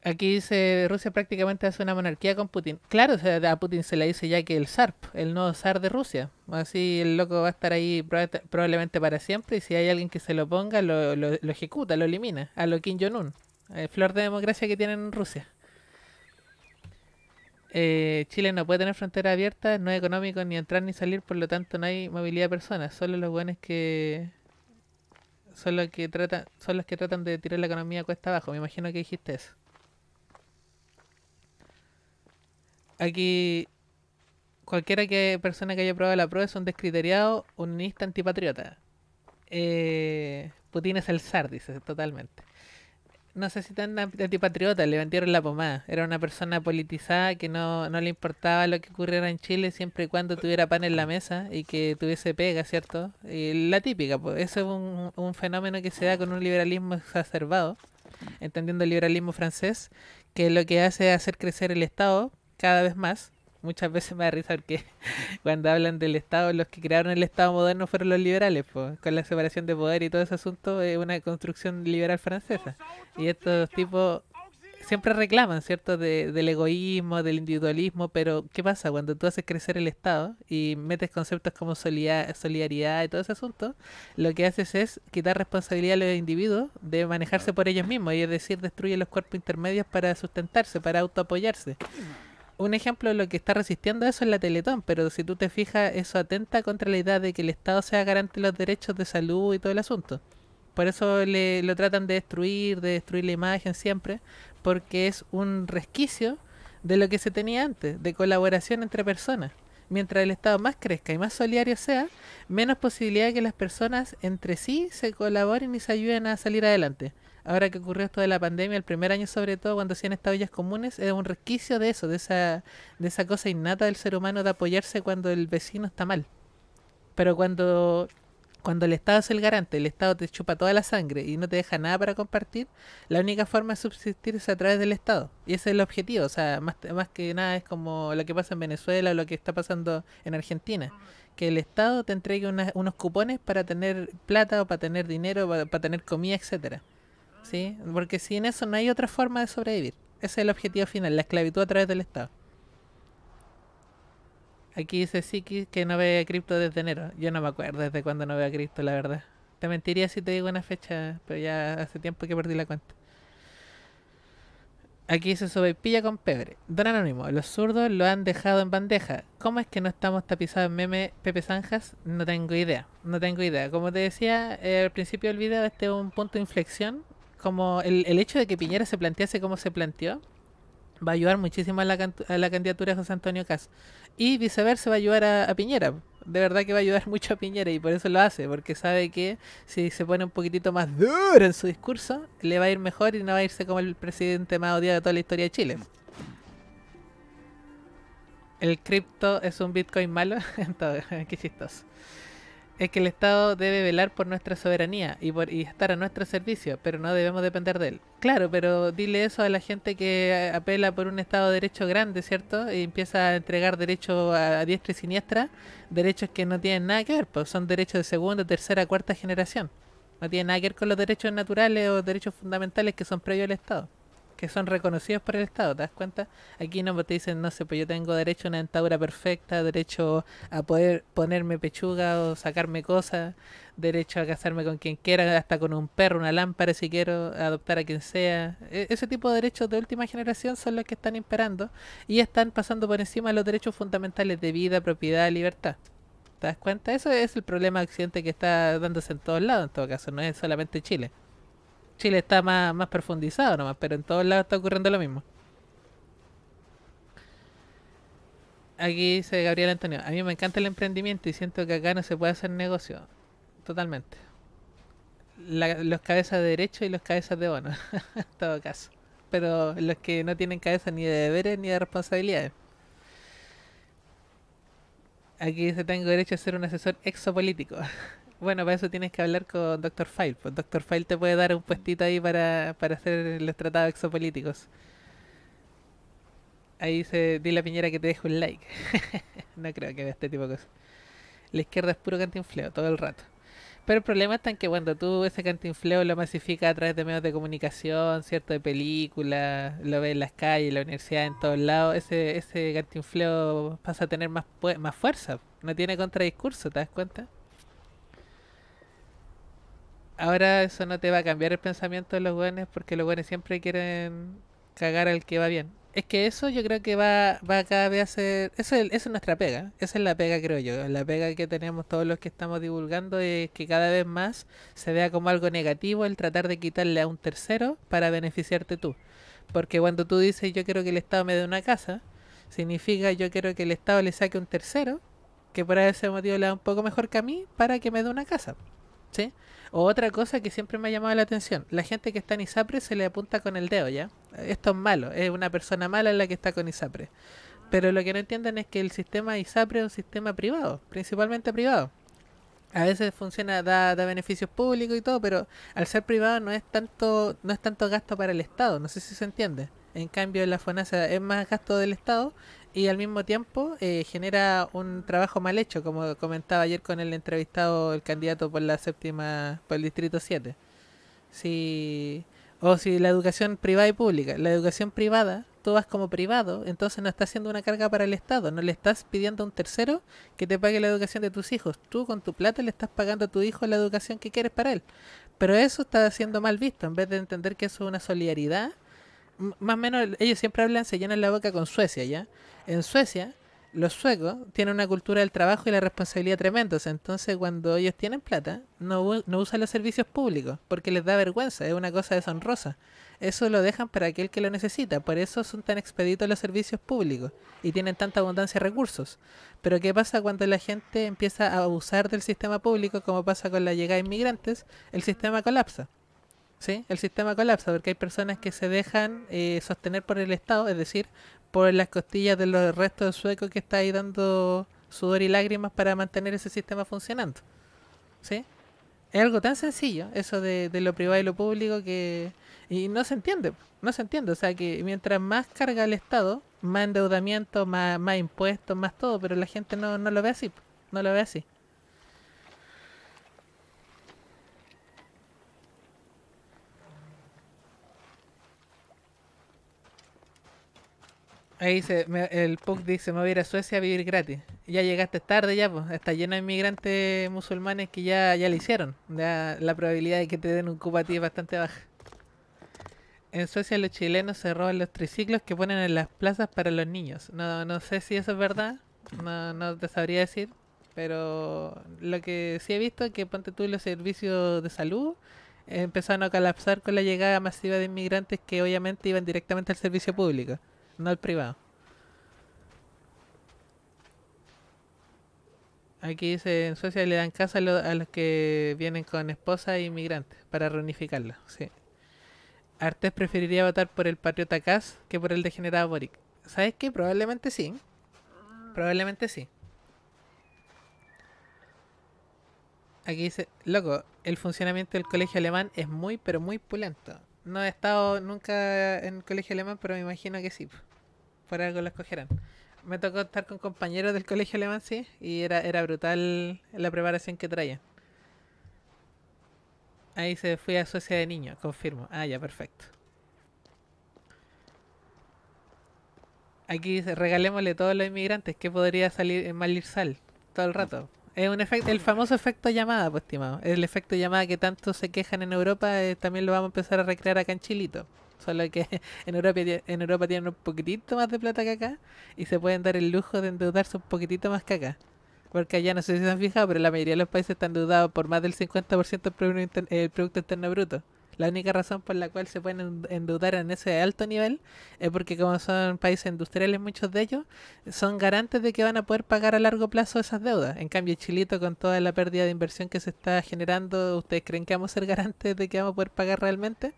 aquí dice, Rusia prácticamente hace una monarquía con Putin. Claro, a Putin se le dice ya que el zar, el nuevo zar de Rusia. Así el loco va a estar ahí probablemente para siempre y si hay alguien que se lo ponga, lo, ejecuta, lo elimina. A lo Kim Jong-un. Eh, flor de democracia que tienen en Rusia. Eh, Chile no puede tener frontera abierta, no es económico ni entrar ni salir, por lo tanto no hay movilidad de personas, solo los buenos que son los que tratan, son los que tratan de tirar la economía cuesta abajo, me imagino que dijiste eso. Aquí cualquiera que persona que haya probado la prueba es un descriteriado, unista antipatriota. Eh, Putin es el zar, dice totalmente no sé si tan antipatriota, le vendieron la pomada. Era una persona politizada que no, le importaba lo que ocurriera en Chile siempre y cuando tuviera pan en la mesa y que tuviese pega, ¿cierto? la típica, pues eso es un, un fenómeno que se da con un liberalismo exacerbado, entendiendo el liberalismo francés, que lo que hace es hacer crecer el Estado cada vez más muchas veces me da risa porque <laughs> cuando hablan del Estado, los que crearon el Estado moderno fueron los liberales, pues, con la separación de poder y todo ese asunto es una construcción liberal francesa. Y estos tipos siempre reclaman, ¿cierto?, de, del egoísmo, del individualismo, pero ¿qué pasa cuando tú haces crecer el Estado y metes conceptos como solidaridad y todo ese asunto? Lo que haces es quitar responsabilidad a los individuos de manejarse por ellos mismos, y es decir, destruye los cuerpos intermedios para sustentarse, para autoapoyarse un ejemplo de lo que está resistiendo eso es la Teletón, pero si tú te fijas, eso atenta contra la idea de que el Estado sea garante de los derechos de salud y todo el asunto. Por eso le, lo tratan de destruir, de destruir la imagen siempre, porque es un resquicio de lo que se tenía antes, de colaboración entre personas. Mientras el Estado más crezca y más solidario sea, menos posibilidad de que las personas entre sí se colaboren y se ayuden a salir adelante ahora que ocurrió esto de la pandemia, el primer año sobre todo, cuando hacían estas ollas comunes, era un resquicio de eso, de esa, de esa cosa innata del ser humano de apoyarse cuando el vecino está mal. Pero cuando, cuando el Estado es el garante, el Estado te chupa toda la sangre y no te deja nada para compartir, la única forma de subsistir es a través del Estado. Y ese es el objetivo, o sea, más, que nada es como lo que pasa en Venezuela o lo que está pasando en Argentina que el Estado te entregue unos cupones para tener plata o para tener dinero, para, para tener comida, etcétera. ¿sí? Porque sin eso no hay otra forma de sobrevivir. Ese es el objetivo final, la esclavitud a través del Estado. Aquí dice Siki que no ve a cripto desde enero. Yo no me acuerdo desde cuándo no veo a cripto, la verdad. Te mentiría si te digo una fecha, pero ya hace tiempo que perdí la cuenta. Aquí dice sobre pilla con pebre. Don Anónimo, los zurdos lo han dejado en bandeja. ¿Cómo es que no estamos tapizados en meme Pepe Zanjas? No tengo idea. No tengo idea. Como te decía eh, al principio del video, este es un punto de inflexión como el, hecho de que Piñera se plantease como se planteó, va a ayudar muchísimo a la, a la candidatura de José Antonio Cas. Y viceversa va a ayudar a, Piñera. De verdad que va a ayudar <laughs> mucho a Piñera y por eso lo hace, porque sabe que si se pone un poquitito más duro en su discurso, le va a ir mejor y no va a irse como el presidente más odiado de toda la historia de Chile. El cripto es un Bitcoin malo, <laughs> entonces, <laughs> qué chistoso es que el Estado debe velar por nuestra soberanía y, por, estar a nuestro servicio, pero no debemos depender de él. Claro, pero dile eso a la gente que apela por un Estado de derecho grande, ¿cierto? Y empieza a entregar derechos a, diestra y siniestra, derechos que no tienen nada que ver, pues son derechos de segunda, tercera, cuarta generación. No tienen nada que ver con los derechos naturales o derechos fundamentales que son previos al Estado que son reconocidos por el Estado, ¿te das cuenta? Aquí no pues, te dicen, no sé, pues yo tengo derecho a una dentadura perfecta, derecho a poder ponerme pechuga o sacarme cosas, derecho a casarme con quien quiera, hasta con un perro, una lámpara si quiero, adoptar a quien sea. E, ese tipo de derechos de última generación son los que están imperando y están pasando por encima de los derechos fundamentales de vida, propiedad, libertad. ¿Te das cuenta? Eso es el problema que está dándose en todos lados, en todo caso, no es solamente Chile. Chile está más, más profundizado nomás, pero en todos lados está ocurriendo lo mismo. Aquí dice Gabriel Antonio, a mí me encanta el emprendimiento y siento que acá no se puede hacer negocio. Totalmente. los cabezas de derecho y los cabezas de bono, <laughs> en todo caso. Pero los que no tienen cabeza ni de deberes ni de responsabilidades. Aquí se tengo derecho a ser un asesor exopolítico. <laughs> Bueno, para eso tienes que hablar con Dr. File. Pues Dr. File te puede dar un puestito ahí para, para hacer los tratados exopolíticos. Ahí dice, dile a Piñera que te dejo un like. <laughs> no creo que vea este tipo de cosas. La izquierda es puro cantinfleo todo el rato. Pero el problema está en que cuando tú ese cantinfleo lo masificas a través de medios de comunicación, cierto, de películas, lo ves en las calles, en la universidad, en todos lados, ese, ese cantinfleo pasa a tener más, más fuerza. No tiene contradiscurso, ¿te das cuenta? ahora eso no te va a cambiar el pensamiento de los buenos porque los buenos siempre quieren cagar al que va bien. Es que eso yo creo que va, va cada vez a ser... Eso es, eso es nuestra pega. Esa es la pega, creo yo. La pega que tenemos todos los que estamos divulgando es que cada vez más se vea como algo negativo el tratar de quitarle a un tercero para beneficiarte tú. Porque cuando tú dices yo quiero que el Estado me dé una casa, significa yo quiero que el Estado le saque un tercero que por ese motivo le da un poco mejor que a mí para que me dé una casa. ¿Sí? Otra cosa que siempre me ha llamado la atención, la gente que está en ISAPRE se le apunta con el dedo, ¿ya? Esto es malo, es una persona mala la que está con ISAPRE. Pero lo que no entienden es que el sistema ISAPRE es un sistema privado, principalmente privado. A veces funciona, da, beneficios públicos y todo, pero al ser privado no es tanto, no es tanto gasto para el Estado, no sé si se entiende. En cambio, la FONASA es más gasto del Estado y al mismo tiempo eh, genera un trabajo mal hecho, como comentaba ayer con el entrevistado, el candidato por la séptima, por el distrito 7. Si, o si la educación privada y pública, la educación privada, tú vas como privado, entonces no estás haciendo una carga para el Estado, no le estás pidiendo a un tercero que te pague la educación de tus hijos, tú con tu plata le estás pagando a tu hijo la educación que quieres para él. Pero eso está siendo mal visto, en vez de entender que eso es una solidaridad más o menos, ellos siempre hablan, se llenan la boca con Suecia, ¿ya? En Suecia, los suecos tienen una cultura del trabajo y la responsabilidad tremendos. Entonces, cuando ellos tienen plata, no, no, usan los servicios públicos porque les da vergüenza, es una cosa deshonrosa. Eso lo dejan para aquel que lo necesita. Por eso son tan expeditos los servicios públicos y tienen tanta abundancia de recursos. Pero, ¿qué pasa cuando la gente empieza a abusar del sistema público, como pasa con la llegada de inmigrantes? El sistema colapsa. Sí, el sistema colapsa porque hay personas que se dejan eh, sostener por el Estado, es decir, por las costillas de los restos suecos que está ahí dando sudor y lágrimas para mantener ese sistema funcionando. ¿Sí? Es algo tan sencillo, eso de, lo privado y lo público, que. Y no se entiende, no se entiende. O sea, que mientras más carga el Estado, más endeudamiento, más, más impuestos, más todo, pero la gente no, no lo ve así, no lo ve así. Ahí dice, el punk dice, me voy a ir a Suecia a vivir gratis. Ya llegaste tarde ya, pues. Está lleno de inmigrantes musulmanes que ya, ya lo hicieron. la probabilidad de que te den un cupo a ti es bastante baja. En Suecia los chilenos se roban los triciclos que ponen en las plazas para los niños. No, no sé si eso es verdad. No, no te sabría decir. Pero lo que sí he visto es que ponte tú los servicios de salud empezaron a colapsar con la llegada masiva de inmigrantes que obviamente iban directamente al servicio público no al privado. Aquí dice, en Suecia le dan casa a, los que vienen con esposa e inmigrantes para reunificarla. Sí. Artes preferiría votar por el patriota Cas que por el degenerado Boric. ¿Sabes qué? Probablemente sí. Probablemente sí. Aquí dice, loco, el funcionamiento del colegio alemán es muy, pero muy pulento. No he estado nunca en el colegio alemán, pero me imagino que sí por algo lo escogieran. Me tocó estar con compañeros del colegio alemán, y era, era brutal la preparación que traían. Ahí se fui a Suecia de niño, confirmo. Ah, ya, perfecto. Aquí regalémosle a todos los inmigrantes que podría salir en eh, Malirsal todo el rato. Es un efecto, el famoso efecto llamada, pues estimado. El efecto llamada que tanto se quejan en Europa, eh, también lo vamos a empezar a recrear acá en Chilito. Solo que <laughs> en Europa, en Europa tienen un poquitito más de plata que acá y se pueden dar el lujo de endeudarse un poquitito más que acá. Porque allá no sé si se han fijado, pero la mayoría de los países están endeudados por más del 50% del Producto, Producto Interno Bruto. La única razón por la cual se pueden endeudar en ese alto nivel es porque como son países industriales muchos de ellos, son garantes de que van a poder pagar a largo plazo esas deudas. En cambio, Chilito, con toda la pérdida de inversión que se está generando, ¿ustedes creen que vamos a ser <laughs> garantes de que vamos a poder pagar realmente?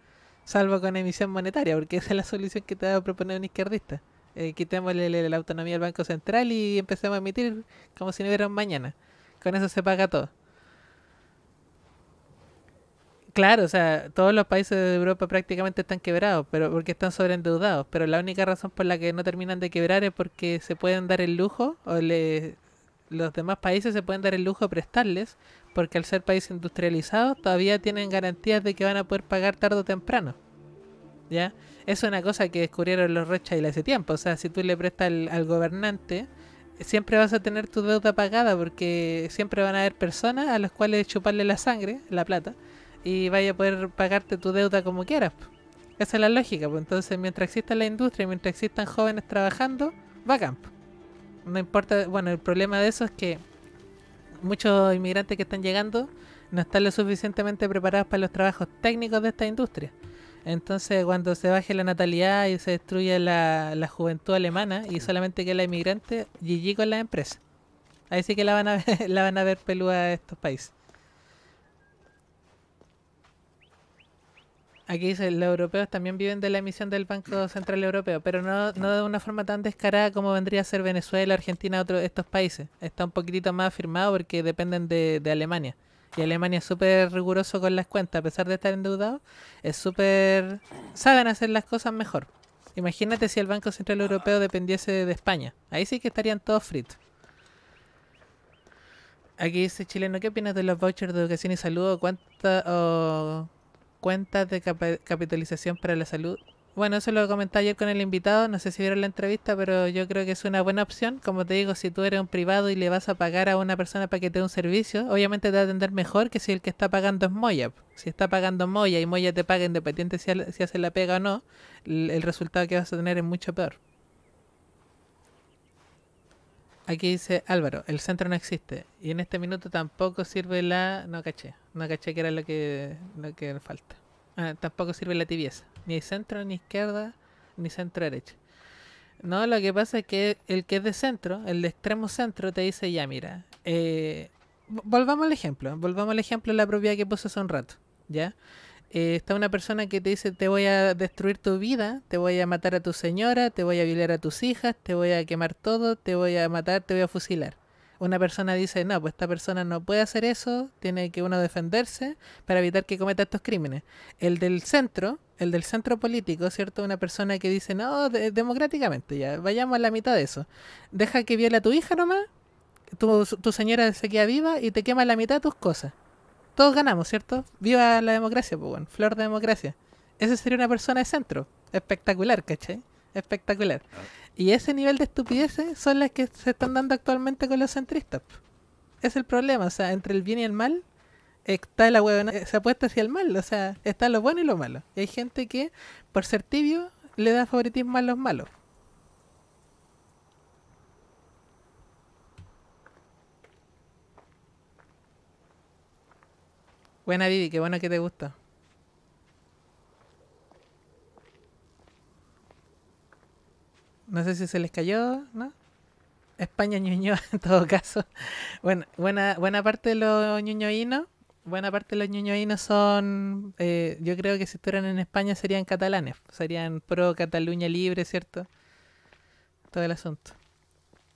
salvo con emisión monetaria, porque esa es la solución que te va a proponer un izquierdista. Eh, la, autonomía al Banco Central y empecemos a emitir como si no hubiera un mañana. Con eso se paga todo. Claro, o sea, todos los países de Europa prácticamente están quebrados, pero porque están sobreendeudados. Pero la única razón por la que no terminan de quebrar es porque se pueden dar el lujo, o los demás países se pueden dar el lujo de prestarles porque al ser país industrializados todavía tienen garantías de que van a poder pagar tarde o temprano. ¿Ya? Es una cosa que descubrieron los Rechail hace tiempo. O sea, si tú le prestas al, gobernante, siempre vas a tener tu deuda pagada porque siempre van a haber personas a las cuales chuparle la sangre, la plata, y vaya a poder pagarte tu deuda como quieras. Esa es la lógica. Pues entonces, mientras exista la industria, mientras existan jóvenes trabajando, va a campo. No importa, bueno, el problema de eso es que muchos inmigrantes que están llegando no están lo suficientemente preparados para los trabajos técnicos de esta industria. Entonces, cuando se baje la natalidad y se destruye la, juventud alemana y solamente queda la inmigrante, GG con la empresa? Ahí sí que la van a ver, <laughs> la van a ver estos países. Aquí dice, los europeos también viven de la emisión del Banco Central Europeo, pero no, de una forma tan descarada como vendría a ser Venezuela, Argentina, otros estos países. Está un poquitito más afirmado porque dependen de, Alemania. Y Alemania es súper riguroso con las cuentas, a pesar de estar endeudado, es súper... saben hacer las cosas mejor. Imagínate si el Banco Central Europeo dependiese de España. Ahí sí que estarían todos fritos. Aquí dice chileno, ¿qué opinas de los vouchers de educación y salud? ¿Cuánta cuentas de capitalización para la salud. Bueno, eso lo comenté ayer con el invitado, no sé si vieron la entrevista, pero yo creo que es una buena opción. Como te digo, si tú eres un privado y le vas a pagar a una persona para que te dé un servicio, obviamente te va a atender mejor que si el que está pagando es Moya. Si está pagando Moya y Moya te paga independiente si, si hace la pega o no, el resultado que vas a tener es mucho peor. Aquí dice Álvaro, el centro no existe y en este minuto tampoco sirve la... no caché. No caché que era lo que, falta. Ah, tampoco sirve la tibieza. Ni centro, ni izquierda, ni centro derecha. No, lo que pasa es que el que es de centro, el de extremo centro, te dice ya, mira, eh, volvamos al ejemplo, volvamos al ejemplo de la propiedad que puse hace un rato, ¿ya? Eh, está una persona que te dice, te voy a destruir tu vida, te voy a matar a tu señora, te voy a violar a tus hijas, te voy a quemar todo, te voy a matar, te voy a fusilar una persona dice, no, pues esta persona no puede hacer eso, tiene que uno defenderse para evitar que cometa estos crímenes. El del centro, el del centro político, ¿cierto? Una persona que dice, no, democráticamente, ya, vayamos a la mitad de eso. Deja que viole a tu hija nomás, tu, tu señora se queda viva y te quema la mitad de tus cosas. Todos ganamos, ¿cierto? Viva la democracia, pues bueno, flor de democracia. Esa sería una persona de centro. Espectacular, ¿cachai? espectacular. Ah. Y ese nivel de estupideces son las que se están dando actualmente con los centristas. Es el problema, o sea, entre el bien y el mal está la huevona, eh, se apuesta hacia el mal, o sea, está lo bueno y lo malo. Y hay gente que, por ser tibio, le da favoritismo a los malos. Buena Didi, qué bueno que te gusta. sé si se les cayó, ¿no? España ñuño <laughs> en todo caso. Bueno, buena, buena parte de los ñoñoínos, buena parte de los ñoñoínos son, eh, yo creo que si estuvieran en España serían catalanes, serían pro Cataluña libre, ¿cierto? Todo el asunto.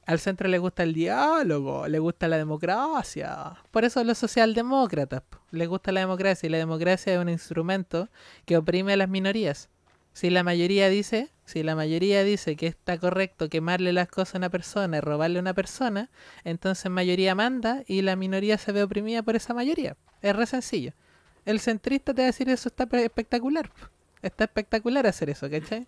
Al centro le gusta el diálogo, le gusta la democracia. Por eso los socialdemócratas, les gusta la democracia y la democracia es un instrumento que oprime a las minorías. Si la mayoría dice, si la mayoría dice que está correcto quemarle las cosas a una persona y robarle a una persona, entonces mayoría manda y la minoría se ve oprimida por esa mayoría. Es re sencillo. El centrista te va a decir eso está espectacular. Está espectacular hacer eso, ¿cachai?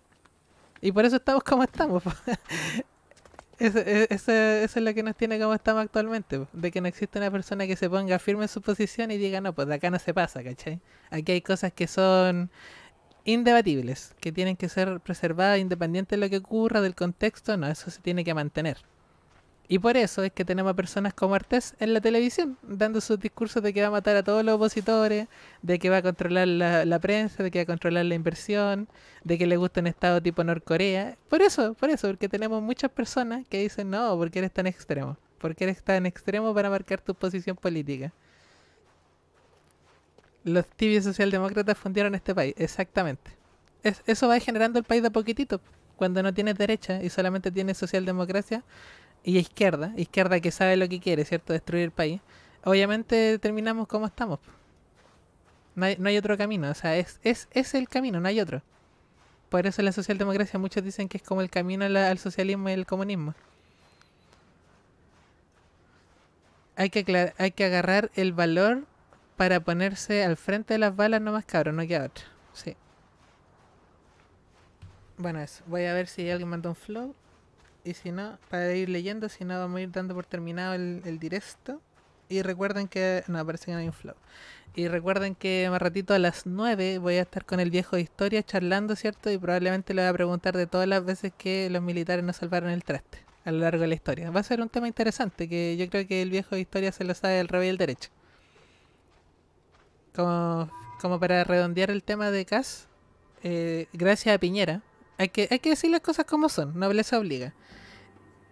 Y por eso estamos como estamos. <laughs> E-, eso, eso, es lo que nos tiene como estamos actualmente, de que no existe una persona que se ponga firme en su posición y diga, no, pues de acá no se pasa, ¿cachai? Aquí hay cosas que son indebatibles, que tienen que ser preservadas independiente de lo que ocurra, del contexto, no, eso se tiene que mantener. Y por eso es que tenemos personas como Artés en la televisión, dando sus discursos de que va a matar a todos los opositores, de que va a controlar la, la prensa, de que va a controlar la inversión, de que le gusta un estado tipo Norcorea. Por eso, por eso, porque tenemos muchas personas que dicen, no, porque eres tan extremo? porque eres tan extremo para marcar tu posición política? los tibios socialdemócratas fundieron este país, exactamente. eso va generando el país de a poquitito. Cuando no tienes derecha y solamente tienes socialdemocracia y izquierda, izquierda que sabe lo que quiere, ¿cierto? Destruir el país. Obviamente terminamos como estamos. No hay, otro camino, o sea, es, es, es, el camino, no hay otro. Por eso la socialdemocracia, muchos dicen que es como el camino al socialismo y al comunismo. Hay que, hay que agarrar el valor para ponerse al frente de las balas no más cabrón, no queda otra. Sí. Bueno, eso. Voy a ver si alguien manda un flow. Y si no, para ir leyendo, si no, vamos a ir dando por terminado el, directo. Y recuerden que... No, parece que no hay un flow. Y recuerden que más ratito a las 9 voy a estar con el viejo de historia charlando, ¿cierto? Y probablemente le voy a preguntar de todas las veces que los militares nos salvaron el traste a lo largo de la historia. Va a ser un tema interesante que yo creo que el viejo de historia se lo sabe el rey del derecho como, para redondear el tema de Cas, eh, gracias a Piñera, hay que, hay que decir las cosas como son, nobleza obliga.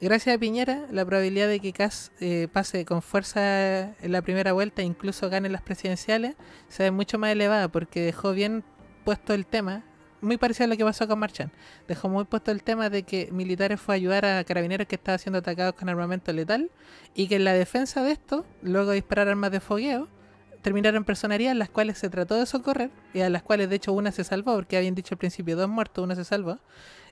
Gracias a Piñera, la probabilidad de que Cas eh, pase con fuerza en la primera vuelta e incluso gane las presidenciales se ve mucho más elevada porque dejó bien puesto el tema, muy parecido a lo que pasó con Marchán. Dejó muy puesto el tema de que militares fue a ayudar a carabineros que estaban siendo atacados con armamento letal y que en la defensa de esto, luego de disparar armas de fogueo, terminaron personerías en las cuales se trató de socorrer y a las cuales de hecho una se salvó, porque habían dicho al principio dos muertos, una se salvó.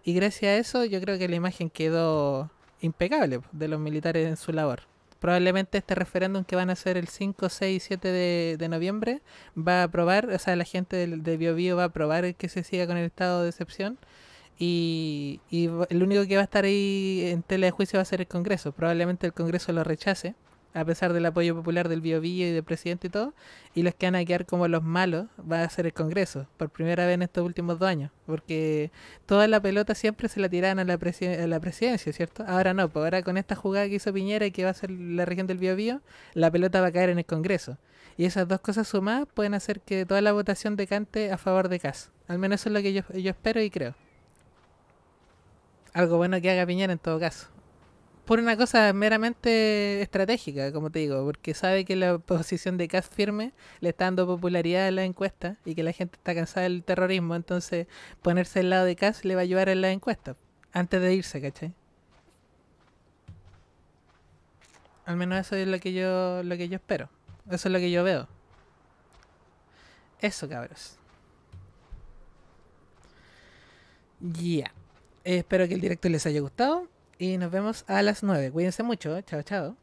Y gracias a eso yo creo que la imagen quedó impecable pues, de los militares en su labor. Probablemente este referéndum que van a hacer el 5, 6 y 7 de, noviembre va a aprobar, o sea, la gente de, de Bio, va a aprobar que se siga con el estado de excepción. Y, y el único que va a estar ahí en tela de juicio va a ser el Congreso. Probablemente el Congreso lo rechace a pesar del apoyo popular del Biobío y del presidente y todo, y los que van a quedar como los malos va a ser el Congreso, por primera vez en estos últimos dos años, porque toda la pelota siempre se la tiraban a la, la presidencia, ¿cierto? Ahora no, pues ahora con esta jugada que hizo Piñera y que va a ser la región del Biobío, la pelota va a caer en el Congreso. Y esas dos cosas sumadas pueden hacer que toda la votación decante a favor de CAS. Al menos eso es lo que yo, yo espero y creo. Algo bueno que haga Piñera en todo caso por una cosa meramente estratégica, como te digo, porque sabe que la posición de Cast firme le está dando popularidad a la encuesta y que la gente está cansada del terrorismo, entonces ponerse al lado de Cass le va a ayudar en la encuesta antes de irse, ¿cachai? Al menos eso es lo que yo lo que yo espero. Eso es lo que yo veo. Eso, cabros. Ya. espero que el directo les haya gustado y nos vemos a las 9. Cuídense mucho. Chao, chao.